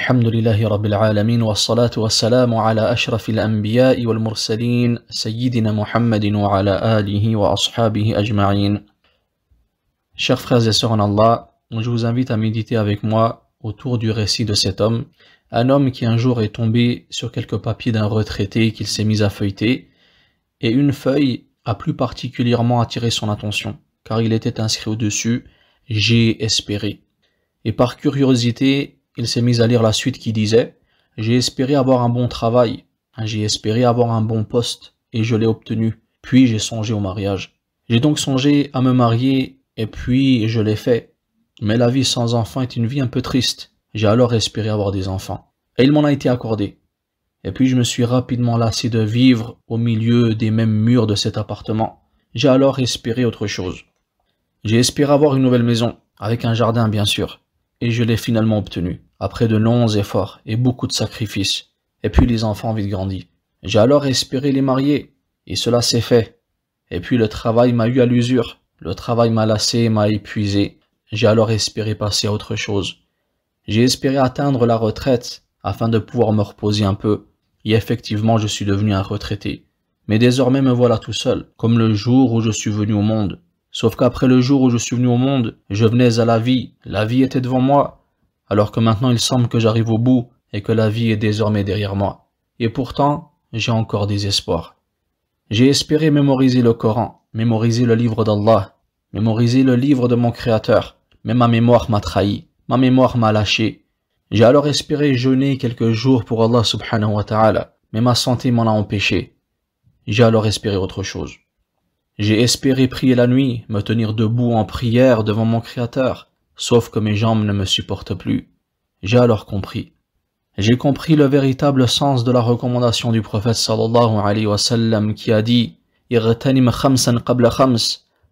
الحمد لله Chers frères et sœurs en Allah, je vous invite à méditer avec moi autour du récit de cet homme, un homme qui un jour est tombé sur quelques papiers d'un retraité qu'il s'est mis à feuilleter, et une feuille a plus particulièrement attiré son attention, car il était inscrit au-dessus « J'ai espéré ». Et par curiosité, il s'est mis à lire la suite qui disait J'ai espéré avoir un bon travail, j'ai espéré avoir un bon poste, et je l'ai obtenu. Puis j'ai songé au mariage. J'ai donc songé à me marier, et puis je l'ai fait. Mais la vie sans enfants est une vie un peu triste. J'ai alors espéré avoir des enfants. Et il m'en a été accordé. Et puis je me suis rapidement lassé de vivre au milieu des mêmes murs de cet appartement. J'ai alors espéré autre chose. J'ai espéré avoir une nouvelle maison, avec un jardin bien sûr et je l'ai finalement obtenu, après de longs efforts et beaucoup de sacrifices. Et puis les enfants ont vite grandi. J'ai alors espéré les marier, et cela s'est fait. Et puis le travail m'a eu à l'usure, le travail m'a lassé et m'a épuisé. J'ai alors espéré passer à autre chose. J'ai espéré atteindre la retraite, afin de pouvoir me reposer un peu, et effectivement je suis devenu un retraité. Mais désormais me voilà tout seul, comme le jour où je suis venu au monde. Sauf qu'après le jour où je suis venu au monde, je venais à la vie, la vie était devant moi, alors que maintenant il semble que j'arrive au bout et que la vie est désormais derrière moi. Et pourtant, j'ai encore des espoirs. J'ai espéré mémoriser le Coran, mémoriser le livre d'Allah, mémoriser le livre de mon Créateur, mais ma mémoire m'a trahi, ma mémoire m'a lâché. J'ai alors espéré jeûner quelques jours pour Allah subhanahu wa ta'ala, mais ma santé m'en a empêché. J'ai alors espéré autre chose. J'ai espéré prier la nuit, me tenir debout en prière devant mon Créateur, sauf que mes jambes ne me supportent plus. J'ai alors compris. J'ai compris le véritable sens de la recommandation du prophète sallallahu alayhi wa sallam qui a dit « khamsan qabla khams »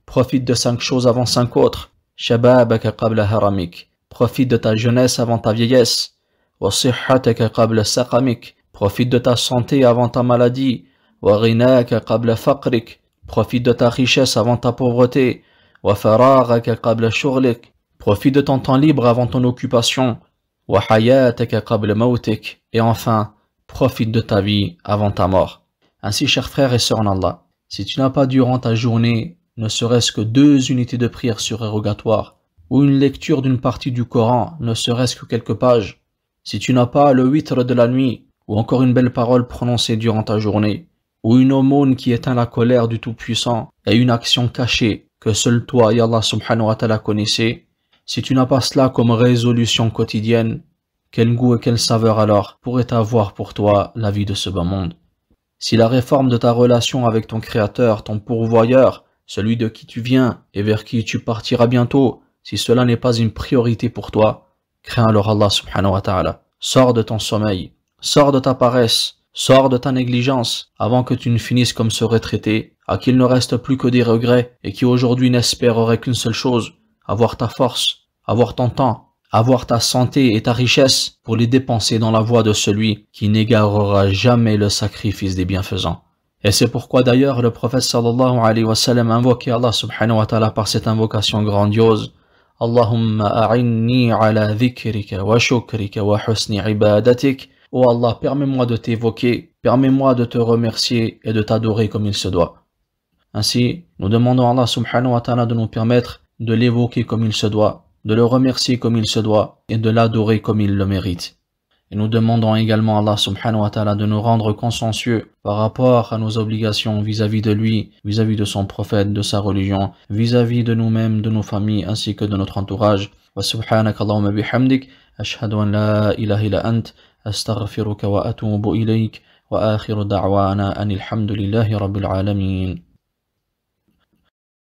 Profite de cinq choses avant cinq autres. « Shababaka qabla haramik » Profite de ta jeunesse avant ta vieillesse. « qabla saqamik » Profite de ta santé avant ta maladie. « qabla faqrik » Profite de ta richesse avant ta pauvreté. Profite de ton temps libre avant ton occupation. Et enfin, profite de ta vie avant ta mort. Ainsi, chers frères et sœurs en Allah, si tu n'as pas durant ta journée ne serait-ce que deux unités de prière érogatoire ou une lecture d'une partie du Coran, ne serait-ce que quelques pages, si tu n'as pas le huître de la nuit, ou encore une belle parole prononcée durant ta journée, ou une aumône qui éteint la colère du Tout-Puissant et une action cachée que seul toi et Allah subhanahu wa ta'ala connaissez, si tu n'as pas cela comme résolution quotidienne, quel goût et quelle saveur alors pourrait avoir pour toi la vie de ce bas monde Si la réforme de ta relation avec ton Créateur, ton pourvoyeur, celui de qui tu viens et vers qui tu partiras bientôt, si cela n'est pas une priorité pour toi, crains alors Allah subhanahu wa ta'ala. Sors de ton sommeil, sors de ta paresse, Sors de ta négligence avant que tu ne finisses comme ce retraité, à qu'il ne reste plus que des regrets et qui aujourd'hui n'espérerait qu'une seule chose, avoir ta force, avoir ton temps, avoir ta santé et ta richesse pour les dépenser dans la voie de celui qui n'égarera jamais le sacrifice des bienfaisants. Et c'est pourquoi d'ailleurs le prophète sallallahu alayhi wa sallam invoquait Allah subhanahu wa ta'ala par cette invocation grandiose Allahumma a'inni ala dhikrika wa shukrika wa husni ibadatik Ô Allah, permets-moi de t'évoquer, permets-moi de te remercier et de t'adorer comme il se doit. Ainsi, nous demandons à Allah subhanahu wa ta'ala de nous permettre de l'évoquer comme il se doit, de le remercier comme il se doit et de l'adorer comme il le mérite. Et nous demandons également à Allah subhanahu wa ta'ala de nous rendre consciencieux par rapport à nos obligations vis-à-vis de lui, vis-à-vis de son prophète, de sa religion, vis-à-vis de nous-mêmes, de nos familles ainsi que de notre entourage. Wa Allahumma bihamdik, ashhadu an la ant, أستغفرك وأتوب إليك وآخر دعوانا أن الحمد لله رب العالمين